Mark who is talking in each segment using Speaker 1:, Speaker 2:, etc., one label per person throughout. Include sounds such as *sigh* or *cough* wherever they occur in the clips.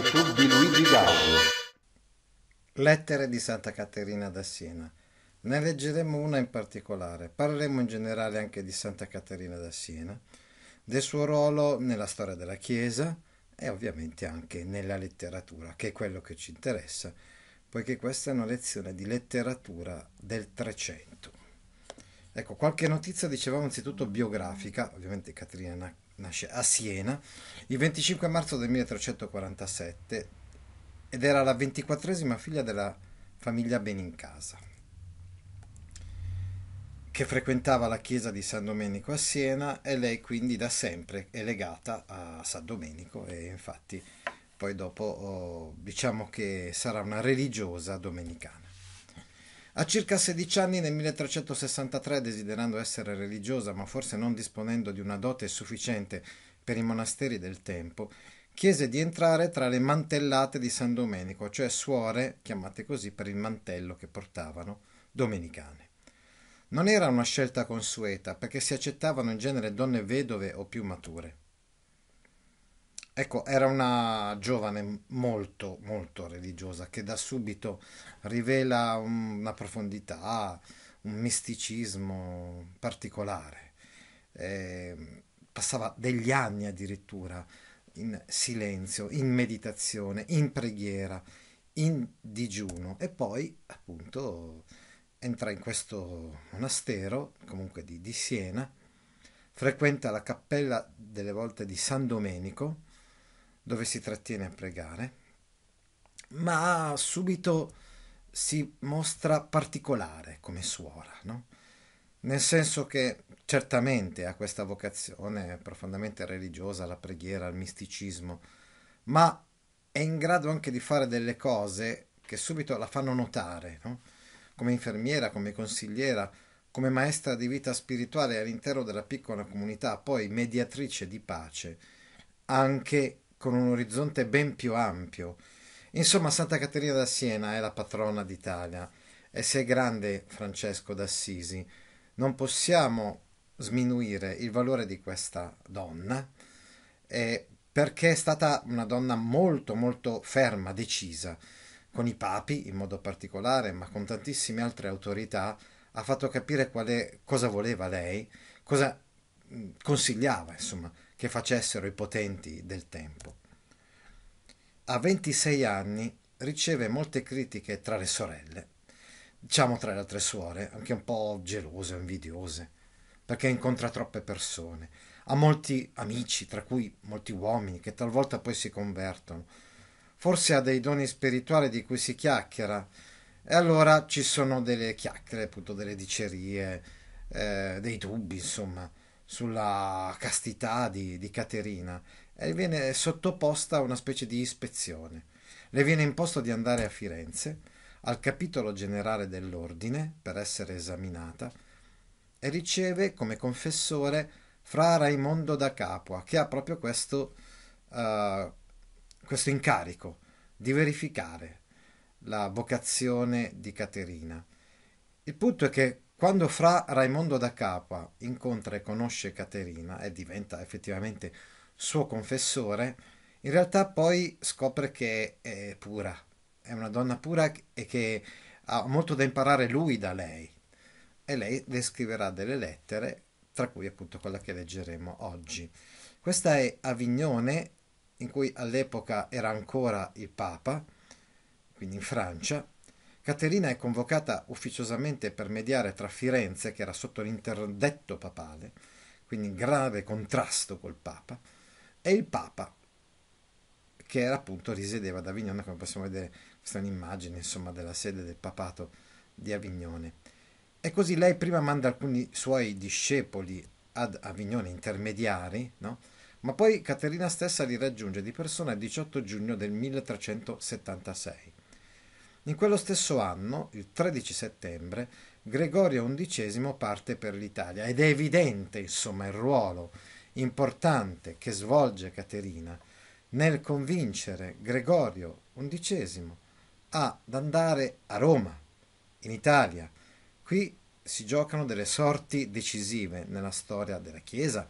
Speaker 1: YouTube di Luigi Gaudi. Lettere di Santa Caterina da Siena. Ne leggeremo una in particolare. Parleremo in generale anche di Santa Caterina da Siena, del suo ruolo nella storia della Chiesa e ovviamente anche nella letteratura, che è quello che ci interessa, poiché questa è una lezione di letteratura del Trecento. Ecco, qualche notizia dicevamo anzitutto biografica, ovviamente Caterina nasce a Siena il 25 marzo del 1347 ed era la ventiquattresima figlia della famiglia Benincasa, che frequentava la chiesa di San Domenico a Siena e lei quindi da sempre è legata a San Domenico e infatti poi dopo oh, diciamo che sarà una religiosa domenicana. A circa 16 anni nel 1363, desiderando essere religiosa, ma forse non disponendo di una dote sufficiente per i monasteri del tempo, chiese di entrare tra le mantellate di San Domenico, cioè suore, chiamate così per il mantello che portavano, domenicane. Non era una scelta consueta, perché si accettavano in genere donne vedove o più mature. Ecco, era una giovane molto, molto religiosa che da subito rivela una profondità, un misticismo particolare. Eh, passava degli anni addirittura in silenzio, in meditazione, in preghiera, in digiuno e poi appunto entra in questo monastero, comunque di, di Siena, frequenta la cappella delle volte di San Domenico, dove si trattiene a pregare, ma subito si mostra particolare come suora, no? nel senso che certamente ha questa vocazione profondamente religiosa, alla preghiera, al misticismo, ma è in grado anche di fare delle cose che subito la fanno notare, no? come infermiera, come consigliera, come maestra di vita spirituale all'interno della piccola comunità, poi mediatrice di pace, anche con un orizzonte ben più ampio. Insomma, Santa Caterina da Siena è la patrona d'Italia e se è grande Francesco d'Assisi, non possiamo sminuire il valore di questa donna eh, perché è stata una donna molto molto ferma, decisa, con i papi in modo particolare, ma con tantissime altre autorità, ha fatto capire quale, cosa voleva lei, cosa mm, consigliava, insomma, che facessero i potenti del tempo. A 26 anni riceve molte critiche tra le sorelle, diciamo tra le altre suore, anche un po' gelose, invidiose, perché incontra troppe persone, ha molti amici, tra cui molti uomini, che talvolta poi si convertono. Forse ha dei doni spirituali di cui si chiacchiera, e allora ci sono delle chiacchiere, appunto delle dicerie, eh, dei dubbi, insomma sulla castità di, di Caterina e viene sottoposta a una specie di ispezione. Le viene imposto di andare a Firenze, al capitolo generale dell'ordine, per essere esaminata, e riceve come confessore fra Raimondo da Capua, che ha proprio questo, uh, questo incarico di verificare la vocazione di Caterina. Il punto è che quando fra Raimondo da Capua incontra e conosce Caterina e diventa effettivamente suo confessore, in realtà poi scopre che è pura, è una donna pura e che ha molto da imparare lui da lei. E lei le scriverà delle lettere, tra cui appunto quella che leggeremo oggi. Questa è Avignone, in cui all'epoca era ancora il Papa, quindi in Francia, Caterina è convocata ufficiosamente per mediare tra Firenze, che era sotto l'interdetto papale, quindi in grave contrasto col Papa, e il Papa, che era appunto risiedeva ad Avignone, come possiamo vedere, questa è un'immagine insomma, della sede del papato di Avignone. E così lei prima manda alcuni suoi discepoli ad Avignone, intermediari, no? ma poi Caterina stessa li raggiunge di persona il 18 giugno del 1376 in quello stesso anno, il 13 settembre, Gregorio XI parte per l'Italia ed è evidente insomma il ruolo importante che svolge Caterina nel convincere Gregorio XI ad andare a Roma, in Italia. Qui si giocano delle sorti decisive nella storia della Chiesa,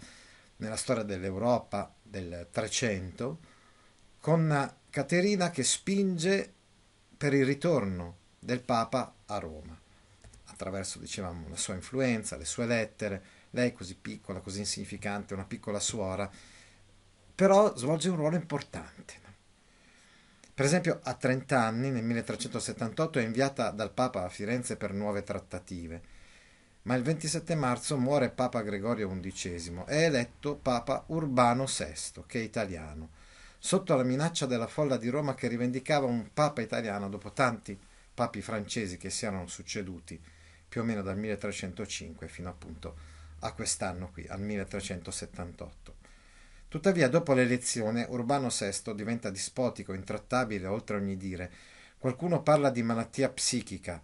Speaker 1: nella storia dell'Europa del Trecento, con Caterina che spinge per il ritorno del Papa a Roma, attraverso, dicevamo, la sua influenza, le sue lettere, lei così piccola, così insignificante, una piccola suora, però svolge un ruolo importante. Per esempio, a 30 anni, nel 1378, è inviata dal Papa a Firenze per nuove trattative, ma il 27 marzo muore Papa Gregorio XI, è eletto Papa Urbano VI, che è italiano, sotto la minaccia della folla di Roma che rivendicava un papa italiano dopo tanti papi francesi che si erano succeduti più o meno dal 1305 fino appunto a quest'anno qui, al 1378. Tuttavia, dopo l'elezione, Urbano VI diventa dispotico, intrattabile oltre ogni dire. Qualcuno parla di malattia psichica.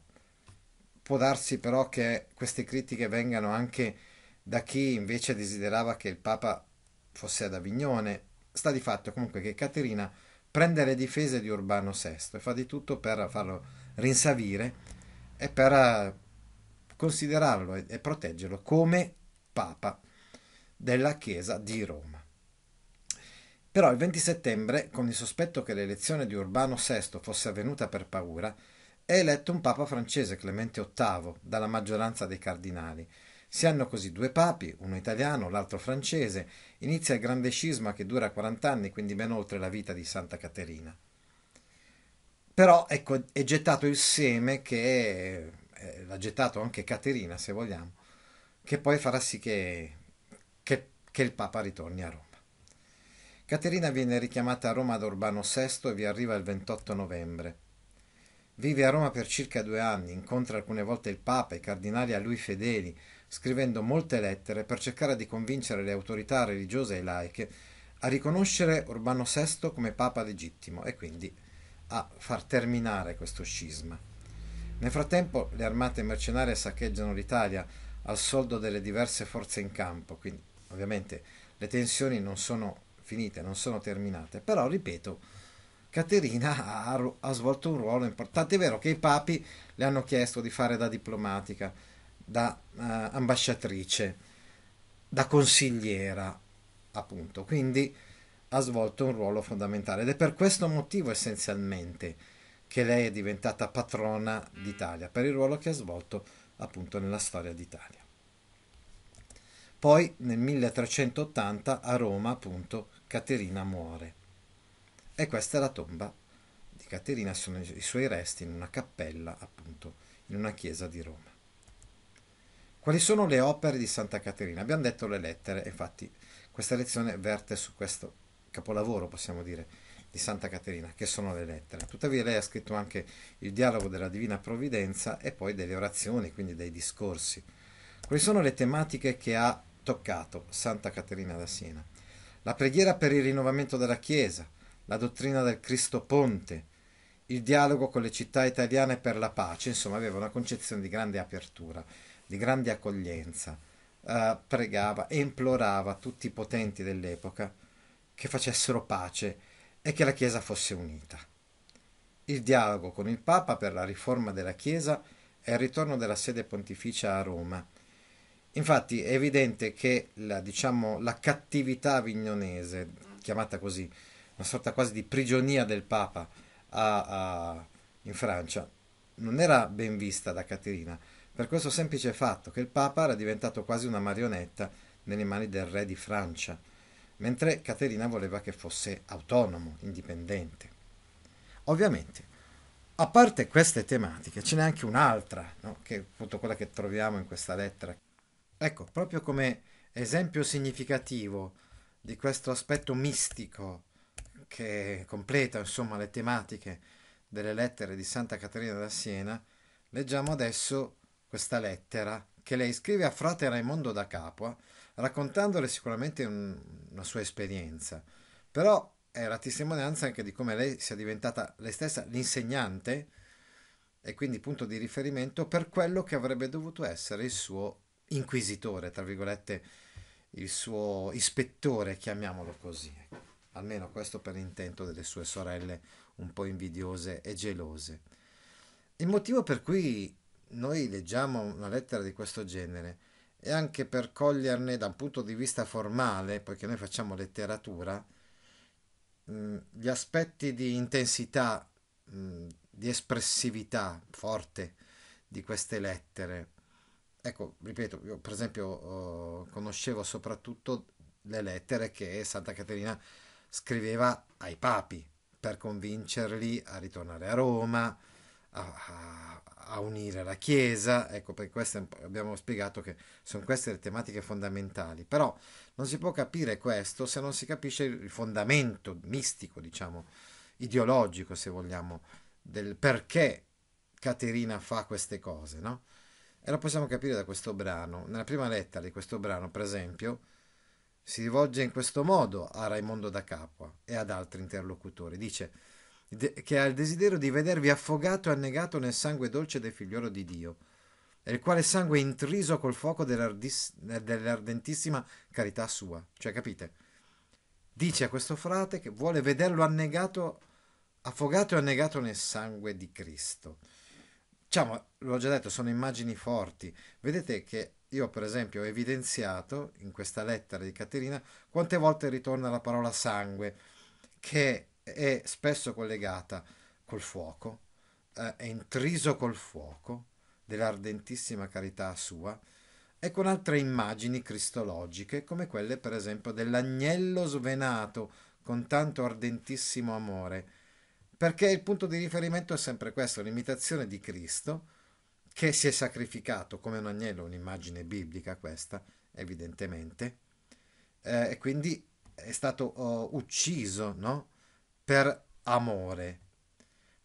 Speaker 1: Può darsi però che queste critiche vengano anche da chi invece desiderava che il Papa fosse ad Avignone sta di fatto comunque che Caterina prende le difese di Urbano VI e fa di tutto per farlo rinsavire e per eh, considerarlo e proteggerlo come Papa della Chiesa di Roma. Però il 20 settembre, con il sospetto che l'elezione di Urbano VI fosse avvenuta per paura, è eletto un Papa francese, Clemente VIII, dalla maggioranza dei cardinali, si hanno così due papi, uno italiano, l'altro francese, inizia il grande scisma che dura 40 anni, quindi ben oltre la vita di Santa Caterina. Però ecco, è gettato il seme che eh, l'ha gettato anche Caterina, se vogliamo, che poi farà sì che, che, che il Papa ritorni a Roma. Caterina viene richiamata a Roma da Urbano VI e vi arriva il 28 novembre. Vive a Roma per circa due anni, incontra alcune volte il Papa, i cardinali a lui fedeli, scrivendo molte lettere per cercare di convincere le autorità religiose e laiche a riconoscere Urbano VI come Papa legittimo e quindi a far terminare questo scisma. Nel frattempo le armate mercenarie saccheggiano l'Italia al soldo delle diverse forze in campo, quindi ovviamente le tensioni non sono finite, non sono terminate, però ripeto, Caterina ha, ha svolto un ruolo importante. È vero che i papi le hanno chiesto di fare da diplomatica, da eh, ambasciatrice, da consigliera, appunto. Quindi ha svolto un ruolo fondamentale ed è per questo motivo essenzialmente che lei è diventata patrona d'Italia, per il ruolo che ha svolto appunto nella storia d'Italia. Poi nel 1380 a Roma appunto Caterina muore e questa è la tomba di Caterina, sono i suoi resti in una cappella appunto in una chiesa di Roma. Quali sono le opere di Santa Caterina? Abbiamo detto le lettere, infatti questa lezione verte su questo capolavoro, possiamo dire, di Santa Caterina, che sono le lettere. Tuttavia lei ha scritto anche il dialogo della Divina Provvidenza e poi delle orazioni, quindi dei discorsi. Quali sono le tematiche che ha toccato Santa Caterina da Siena? La preghiera per il rinnovamento della Chiesa, la dottrina del Cristo Ponte, il dialogo con le città italiane per la pace, insomma aveva una concezione di grande apertura di grande accoglienza, eh, pregava e implorava tutti i potenti dell'epoca che facessero pace e che la Chiesa fosse unita. Il dialogo con il Papa per la riforma della Chiesa e il ritorno della sede pontificia a Roma. Infatti è evidente che la, diciamo, la cattività avignonese, chiamata così, una sorta quasi di prigionia del Papa a, a, in Francia, non era ben vista da Caterina, per questo semplice fatto che il Papa era diventato quasi una marionetta nelle mani del re di Francia, mentre Caterina voleva che fosse autonomo, indipendente. Ovviamente, a parte queste tematiche, ce n'è anche un'altra, no? che è appunto quella che troviamo in questa lettera. Ecco, proprio come esempio significativo di questo aspetto mistico che completa insomma le tematiche delle lettere di Santa Caterina da Siena, leggiamo adesso questa lettera che lei scrive a frate Raimondo da Capua, raccontandole sicuramente un, una sua esperienza, però è la testimonianza anche di come lei sia diventata lei stessa l'insegnante e quindi punto di riferimento per quello che avrebbe dovuto essere il suo inquisitore, tra virgolette, il suo ispettore, chiamiamolo così. Ecco. Almeno questo per intento delle sue sorelle un po' invidiose e gelose. Il motivo per cui noi leggiamo una lettera di questo genere e anche per coglierne da un punto di vista formale, poiché noi facciamo letteratura, mm, gli aspetti di intensità, mh, mm, di espressività forte di queste lettere. Ecco, ripeto, io per esempio oh, conoscevo soprattutto le lettere che Santa Caterina scriveva ai papi per convincerli a ritornare a Roma, a, a unire la Chiesa, ecco perché queste, abbiamo spiegato che sono queste le tematiche fondamentali, però non si può capire questo se non si capisce il fondamento mistico, diciamo, ideologico se vogliamo, del perché Caterina fa queste cose, no? E lo possiamo capire da questo brano. Nella prima lettera di questo brano, per esempio, si rivolge in questo modo a Raimondo da Capua e ad altri interlocutori. Dice che ha il desiderio di vedervi affogato e annegato nel sangue dolce del figliolo di Dio, il quale sangue è intriso col fuoco dell'ardentissima carità sua. Cioè, capite? Dice a questo frate che vuole vederlo annegato, affogato e annegato nel sangue di Cristo. Diciamo, l'ho già detto, sono immagini forti. Vedete che io, per esempio, ho evidenziato in questa lettera di Caterina quante volte ritorna la parola sangue, che è spesso collegata col fuoco, eh, è intriso col fuoco dell'ardentissima carità sua e con altre immagini cristologiche come quelle per esempio dell'agnello svenato con tanto ardentissimo amore, perché il punto di riferimento è sempre questo, l'imitazione di Cristo che si è sacrificato come un agnello, un'immagine biblica questa evidentemente, eh, e quindi è stato oh, ucciso, no? per amore.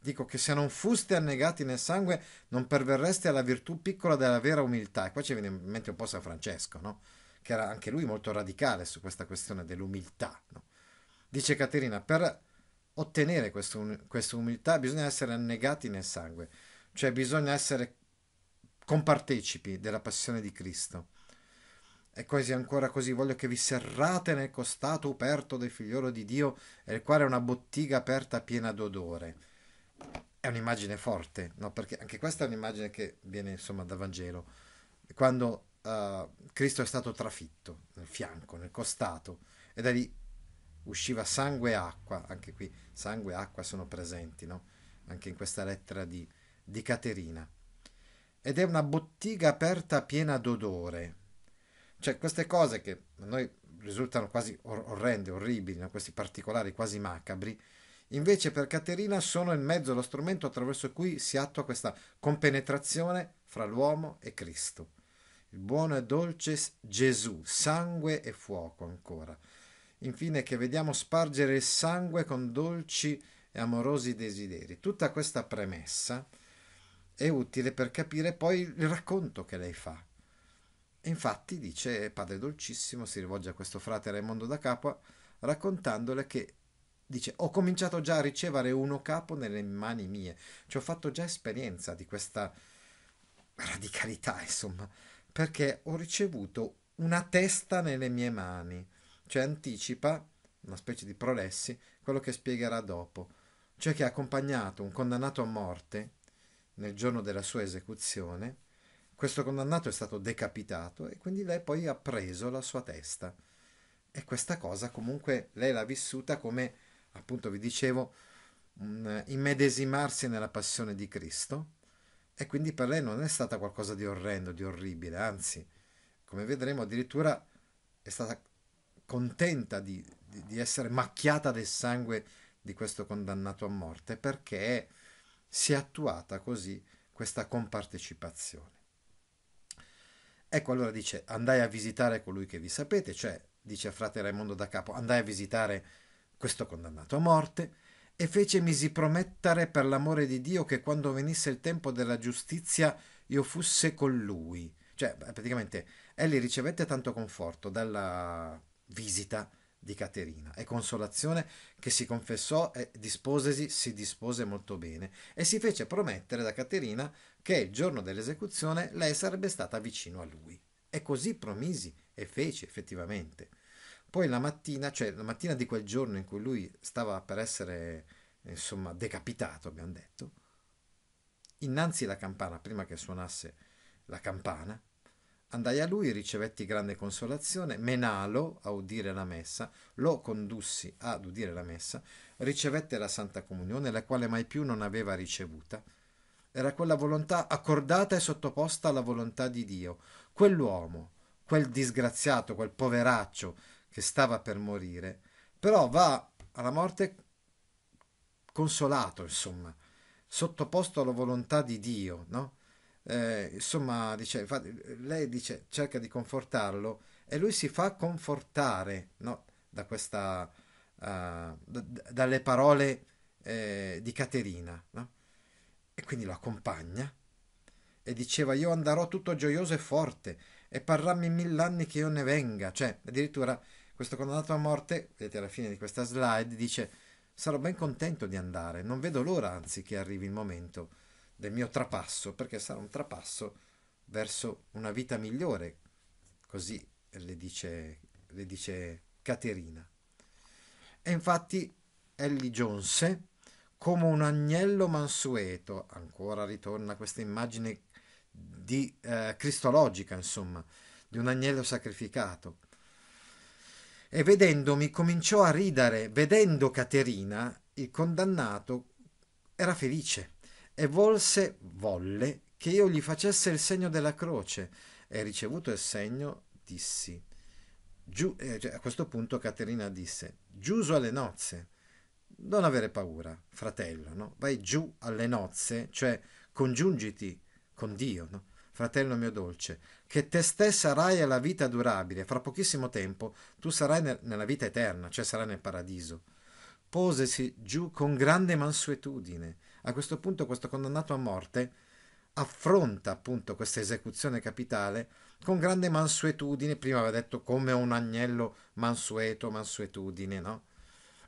Speaker 1: Dico che se non foste annegati nel sangue non perverreste alla virtù piccola della vera umiltà. E qua ci viene in mente un po' San Francesco, no? che era anche lui molto radicale su questa questione dell'umiltà. No? Dice Caterina, per ottenere um-, questa umiltà bisogna essere annegati nel sangue, cioè bisogna essere compartecipi della passione di Cristo è quasi ancora così voglio che vi serrate nel costato aperto del figliolo di Dio, il quale è una bottiga aperta piena d'odore. È un'immagine forte, no? Perché anche questa è un'immagine che viene insomma dal Vangelo. Quando uh, Cristo è stato trafitto nel fianco, nel costato, e da lì usciva sangue e acqua, anche qui sangue e acqua sono presenti, no? Anche in questa lettera di, di Caterina. Ed è una bottiga aperta piena d'odore cioè queste cose che a noi risultano quasi or- orrende, orribili, no? questi particolari quasi macabri, invece per Caterina sono il mezzo lo strumento attraverso cui si attua questa compenetrazione fra l'uomo e Cristo. Il buono e dolce Gesù, sangue e fuoco ancora. Infine che vediamo spargere il sangue con dolci e amorosi desideri. Tutta questa premessa è utile per capire poi il racconto che lei fa, infatti, dice Padre Dolcissimo, si rivolge a questo frate Raimondo da Capua, raccontandole che dice ho cominciato già a ricevere uno capo nelle mani mie, Ci ho fatto già esperienza di questa radicalità, insomma, perché ho ricevuto una testa nelle mie mani, cioè anticipa una specie di prolessi quello che spiegherà dopo, cioè che ha accompagnato un condannato a morte nel giorno della sua esecuzione questo condannato è stato decapitato e quindi lei poi ha preso la sua testa. E questa cosa comunque lei l'ha vissuta come, appunto vi dicevo, un immedesimarsi nella passione di Cristo e quindi per lei non è stata qualcosa di orrendo, di orribile, anzi, come vedremo addirittura è stata contenta di, di, di essere macchiata del sangue di questo condannato a morte perché si è attuata così questa compartecipazione. Ecco allora dice andai a visitare colui che vi sapete, cioè dice a frate Raimondo da capo andai a visitare questo condannato a morte e fecemisi promettere per l'amore di Dio che quando venisse il tempo della giustizia io fosse con lui. Cioè praticamente egli ricevette tanto conforto dalla visita di Caterina e consolazione che si confessò e disposesi si dispose molto bene e si fece promettere da Caterina che il giorno dell'esecuzione lei sarebbe stata vicino a lui. E così promisi e fece effettivamente. Poi la mattina, cioè la mattina di quel giorno in cui lui stava per essere insomma decapitato, abbiamo detto, innanzi la campana, prima che suonasse la campana, Andai a lui, ricevetti grande consolazione, menalo a udire la messa, lo condussi ad udire la messa, ricevette la Santa Comunione, la quale mai più non aveva ricevuta. Era quella volontà accordata e sottoposta alla volontà di Dio. Quell'uomo, quel disgraziato, quel poveraccio che stava per morire, però va alla morte consolato, insomma, sottoposto alla volontà di Dio, no? eh, insomma, dice, infatti, lei dice, cerca di confortarlo e lui si fa confortare no? da questa, uh, d- d- dalle parole eh, di Caterina. No? E quindi lo accompagna e diceva io andrò tutto gioioso e forte e parrammi mill'anni che io ne venga. Cioè, addirittura questo condannato a morte, vedete alla fine di questa slide, dice sarò ben contento di andare, non vedo l'ora anzi che arrivi il momento del mio trapasso, perché sarà un trapasso verso una vita migliore, così le dice, le dice Caterina. E infatti egli giunse come un agnello mansueto, ancora ritorna questa immagine di, eh, cristologica, insomma, di un agnello sacrificato. E vedendomi cominciò a ridere, vedendo Caterina, il condannato era felice e volse, volle, che io gli facesse il segno della croce, e ricevuto il segno, dissi. Giù, eh, cioè, a questo punto Caterina disse, giuso alle nozze, non avere paura, fratello, no? vai giù alle nozze, cioè congiungiti con Dio, no? fratello mio dolce, che te stessa sarai alla vita durabile, fra pochissimo tempo tu sarai nel, nella vita eterna, cioè sarai nel paradiso. Posesi giù con grande mansuetudine, a questo punto questo condannato a morte affronta appunto questa esecuzione capitale con grande mansuetudine, prima aveva detto come un agnello mansueto, mansuetudine, no?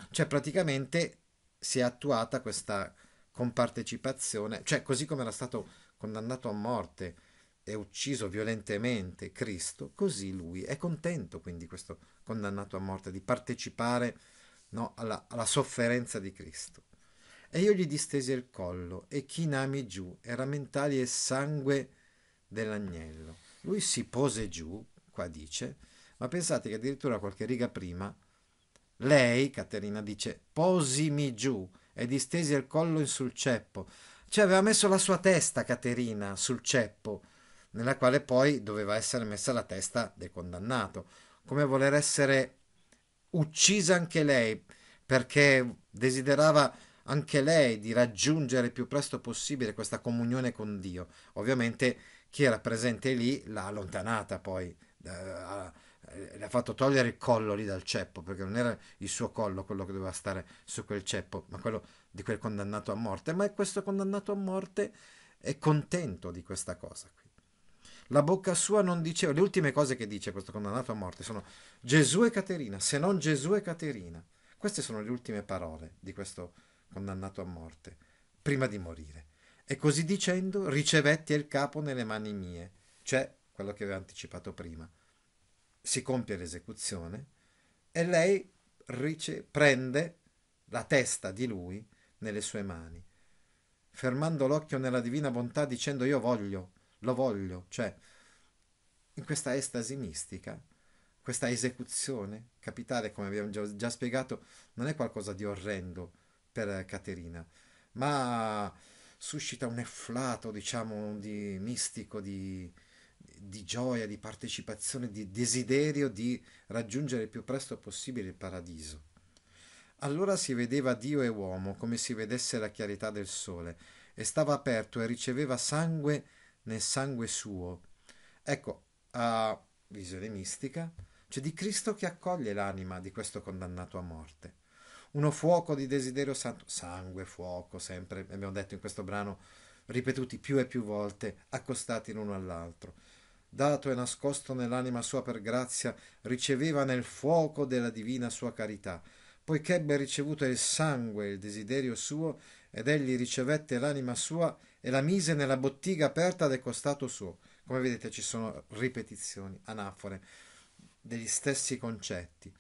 Speaker 1: Cioè praticamente si è attuata questa compartecipazione, cioè così come era stato condannato a morte e ucciso violentemente Cristo, così lui è contento quindi questo condannato a morte di partecipare no, alla, alla sofferenza di Cristo. E io gli distesi il collo e chinami giù e rammentai il sangue dell'agnello. Lui si pose giù, qua dice, ma pensate che addirittura qualche riga prima, lei, Caterina, dice, posimi giù e distesi il collo in sul ceppo. Cioè aveva messo la sua testa, Caterina, sul ceppo, nella quale poi doveva essere messa la testa del condannato, come voler essere uccisa anche lei, perché desiderava anche lei di raggiungere il più presto possibile questa comunione con Dio. Ovviamente chi era presente lì l'ha allontanata poi, eh, le ha fatto togliere il collo lì dal ceppo, perché non era il suo collo quello che doveva stare su quel ceppo, ma quello di quel condannato a morte. Ma questo condannato a morte è contento di questa cosa qui. La bocca sua non diceva, le ultime cose che dice questo condannato a morte sono Gesù e Caterina, se non Gesù e Caterina. Queste sono le ultime parole di questo condannato condannato a morte, prima di morire. E così dicendo ricevetti il capo nelle mani mie, cioè quello che avevo anticipato prima. Si compie l'esecuzione e lei rice- prende la testa di lui nelle sue mani, fermando l'occhio nella divina bontà dicendo io voglio, lo voglio, cioè in questa estasi mistica, questa esecuzione capitale, come abbiamo già spiegato, non è qualcosa di orrendo, per Caterina, ma suscita un efflato, diciamo, di mistico, di, di gioia, di partecipazione, di desiderio di raggiungere il più presto possibile il paradiso. Allora si vedeva Dio e uomo come si vedesse la chiarità del sole, e stava aperto e riceveva sangue nel sangue suo. Ecco, a visione mistica, c'è di Cristo che accoglie l'anima di questo condannato a morte uno fuoco di desiderio santo, sangue, fuoco, sempre, abbiamo detto in questo brano, ripetuti più e più volte, accostati l'uno all'altro. Dato e nascosto nell'anima sua per grazia, riceveva nel fuoco della divina sua carità, poiché ebbe ricevuto il sangue il desiderio suo, ed egli ricevette l'anima sua e la mise nella bottiga aperta del costato suo. Come vedete ci sono ripetizioni, anafore, degli stessi concetti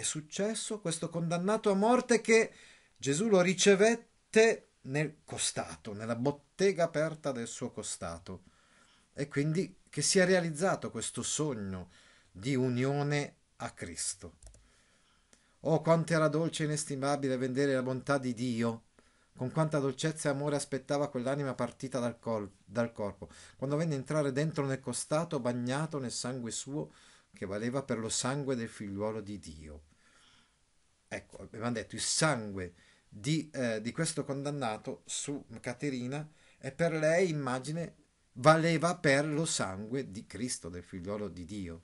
Speaker 1: è successo questo condannato a morte che Gesù lo ricevette nel costato, nella bottega aperta del suo costato. E quindi che si è realizzato questo sogno di unione a Cristo. Oh, quanto era dolce e inestimabile vedere la bontà di Dio, con quanta dolcezza e amore aspettava quell'anima partita dal, col- dal corpo, quando venne entrare dentro nel costato bagnato nel sangue suo che valeva per lo sangue del figliuolo di Dio ecco, abbiamo detto, il sangue di, eh, di questo condannato su Caterina è per lei immagine, valeva per lo sangue di Cristo, del figliolo di Dio.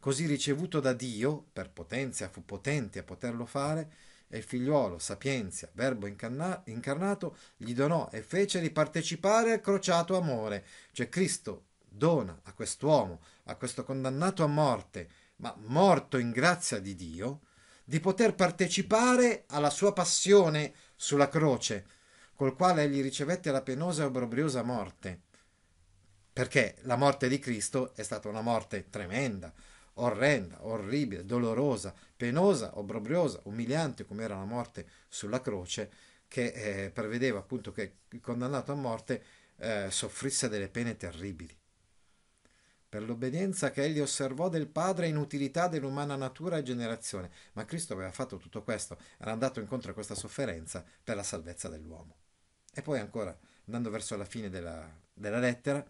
Speaker 1: Così ricevuto da Dio, per potenza fu potente a poterlo fare, e il figliolo, sapienza, verbo incarna- incarnato, gli donò e fece ripartecipare al crociato amore. Cioè Cristo dona a quest'uomo, a questo condannato a morte, ma morto in grazia di Dio, di poter partecipare alla sua passione sulla croce, col quale egli ricevette la penosa e obbrobriosa morte. Perché la morte di Cristo è stata una morte tremenda, orrenda, orribile, dolorosa, penosa, obbrobriosa, umiliante, come era la morte sulla croce, che eh, prevedeva appunto che il condannato a morte eh, soffrisse delle pene terribili per l'obbedienza che egli osservò del Padre in utilità dell'umana natura e generazione. Ma Cristo aveva fatto tutto questo, era andato incontro a questa sofferenza per la salvezza dell'uomo. E poi ancora, andando verso la fine della, della lettera,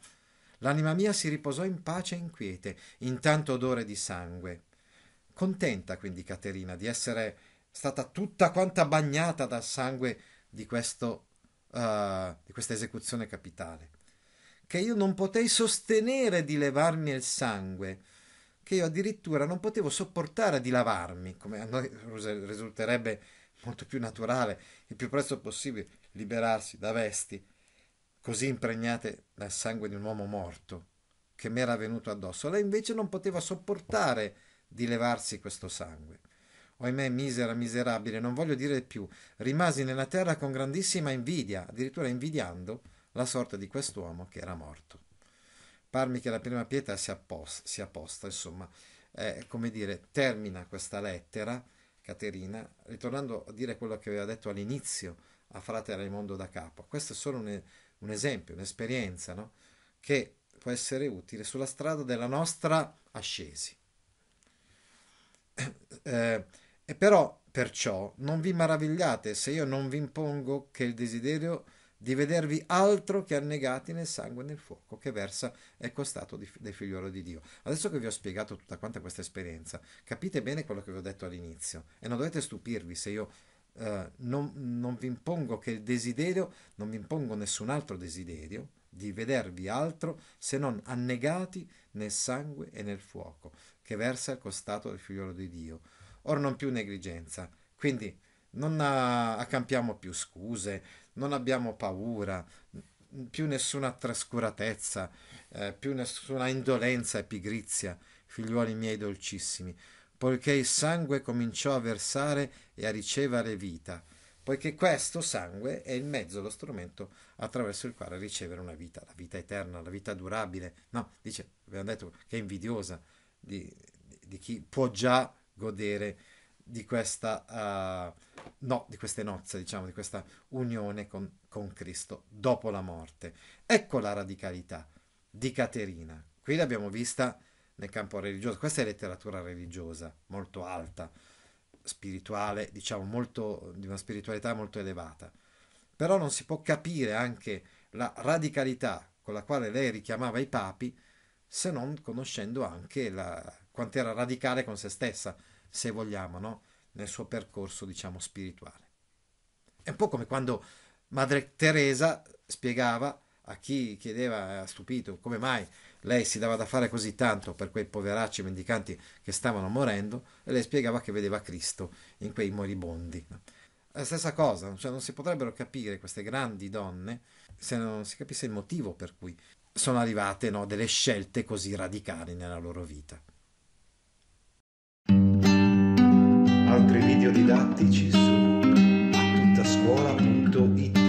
Speaker 1: l'anima mia si riposò in pace e in quiete, in tanto odore di sangue. Contenta quindi Caterina di essere stata tutta quanta bagnata dal sangue di, questo, uh, di questa esecuzione capitale che io non potei sostenere di levarmi il sangue, che io addirittura non potevo sopportare di lavarmi, come a noi risulterebbe molto più naturale, il più presto possibile, liberarsi da vesti così impregnate dal sangue di un uomo morto che mi era venuto addosso. Lei invece non poteva sopportare di levarsi questo sangue. Oimè, misera, miserabile, non voglio dire più, rimasi nella terra con grandissima invidia, addirittura invidiando la sorte di quest'uomo che era morto. Parmi che la prima pietà sia, post, sia posta, insomma, eh, come dire, termina questa lettera, Caterina, ritornando a dire quello che aveva detto all'inizio a frate Raimondo da capo. Questo è solo un, un esempio, un'esperienza, no? che può essere utile sulla strada della nostra ascesi. *clears throat* Eh, e però, perciò, non vi maravigliate se io non vi impongo che il desiderio di vedervi altro che annegati nel sangue e nel fuoco che versa è costato del figliolo di Dio. Adesso che vi ho spiegato tutta quanta questa esperienza, capite bene quello che vi ho detto all'inizio e non dovete stupirvi se io eh, non, non vi impongo che il desiderio, non vi impongo nessun altro desiderio di vedervi altro se non annegati nel sangue e nel fuoco che versa il costato del figliolo di Dio. Or non più negligenza. Quindi non accampiamo più scuse, non abbiamo paura, più nessuna trascuratezza, eh, più nessuna indolenza e pigrizia, figliuoli miei dolcissimi, poiché il sangue cominciò a versare e a ricevere vita, poiché questo sangue è il mezzo, lo strumento attraverso il quale ricevere una vita, la vita eterna, la vita durabile. No, dice, abbiamo detto che è invidiosa di, di chi può già godere di questa, uh, no, di queste nozze, diciamo, di questa unione con, con Cristo dopo la morte. Ecco la radicalità di Caterina. Qui l'abbiamo vista nel campo religioso, questa è letteratura religiosa molto alta, spirituale, diciamo, molto, di una spiritualità molto elevata. Però non si può capire anche la radicalità con la quale lei richiamava i papi se non conoscendo anche la, quanto era radicale con se stessa, se vogliamo, no? nel suo percorso, diciamo, spirituale. È un po' come quando Madre Teresa spiegava a chi chiedeva eh, stupito come mai lei si dava da fare così tanto per quei poveracci mendicanti che stavano morendo e lei spiegava che vedeva Cristo in quei moribondi. La stessa cosa, cioè non si potrebbero capire queste grandi donne se non si capisse il motivo per cui sono arrivate no, delle scelte così radicali nella loro vita. altri video didattici su attuttascuola.it